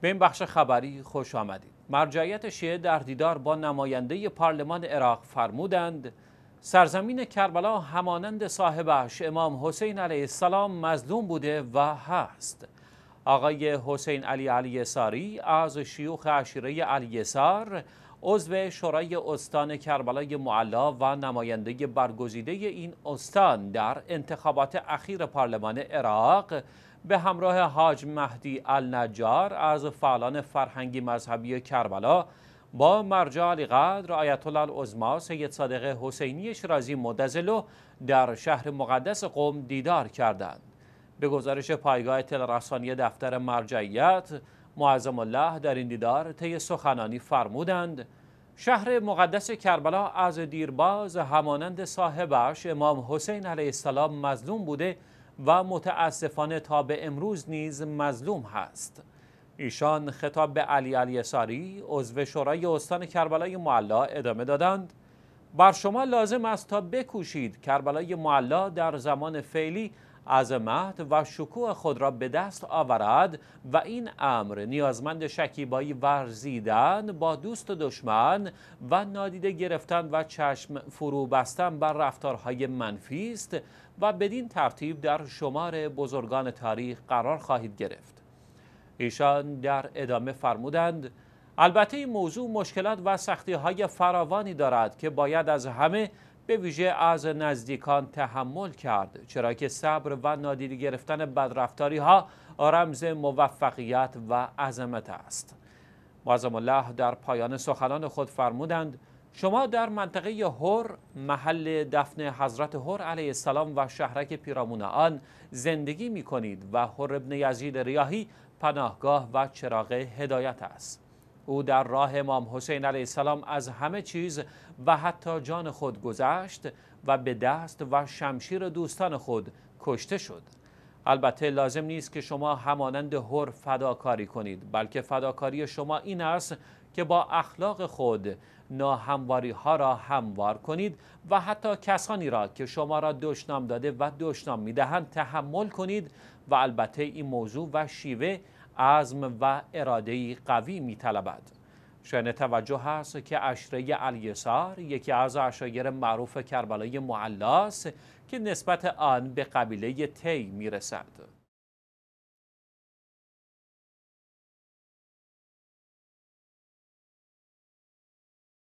به این بخش خبری خوش آمدید مرجعیت شیعه در دیدار با نماینده پارلمان عراق فرمودند سرزمین کربلا همانند صاحبش امام حسین علیه السلام مظلوم بوده و هست آقای حسین علی علی ساری از شیوخ عشیره علی سار عضو شورای استان کربلای معلا و نماینده برگزیده این استان در انتخابات اخیر پارلمان عراق به همراه حاج مهدی النجار از فعالان فرهنگی مذهبی کربلا با مرجع علیقدر آیت الله عظما سید صادق حسینی شرازی مدزلو در شهر مقدس قم دیدار کردند به گزارش پایگاه تلرسانی دفتر مرجعیت معظم الله در این دیدار طی سخنانی فرمودند شهر مقدس کربلا از دیرباز همانند صاحبش امام حسین علیه السلام مظلوم بوده و متاسفانه تا به امروز نیز مظلوم هست ایشان خطاب به علی علی ساری عضو شورای استان کربلای معلا ادامه دادند بر شما لازم است تا بکوشید کربلای معلا در زمان فعلی عظمت و شکوه خود را به دست آورد و این امر نیازمند شکیبایی ورزیدن با دوست و دشمن و نادیده گرفتن و چشم فرو بستن بر رفتارهای منفی است و بدین ترتیب در شمار بزرگان تاریخ قرار خواهید گرفت ایشان در ادامه فرمودند البته این موضوع مشکلات و سختی های فراوانی دارد که باید از همه به ویژه از نزدیکان تحمل کرد چرا که صبر و نادیده گرفتن بدرفتاری ها رمز موفقیت و عظمت است معظم الله در پایان سخنان خود فرمودند شما در منطقه هور محل دفن حضرت هور علیه السلام و شهرک پیرامون آن زندگی می کنید و هور ابن یزید ریاهی پناهگاه و چراغ هدایت است او در راه امام حسین علیه السلام از همه چیز و حتی جان خود گذشت و به دست و شمشیر دوستان خود کشته شد البته لازم نیست که شما همانند هر فداکاری کنید بلکه فداکاری شما این است که با اخلاق خود ناهمواری ها را هموار کنید و حتی کسانی را که شما را دشنام داده و دشنام میدهند تحمل کنید و البته این موضوع و شیوه عزم و اراده قوی می طلبد. توجه هست که اشره الیسار یکی از اشایر معروف کربلای معلاس که نسبت آن به قبیله تی می رسد.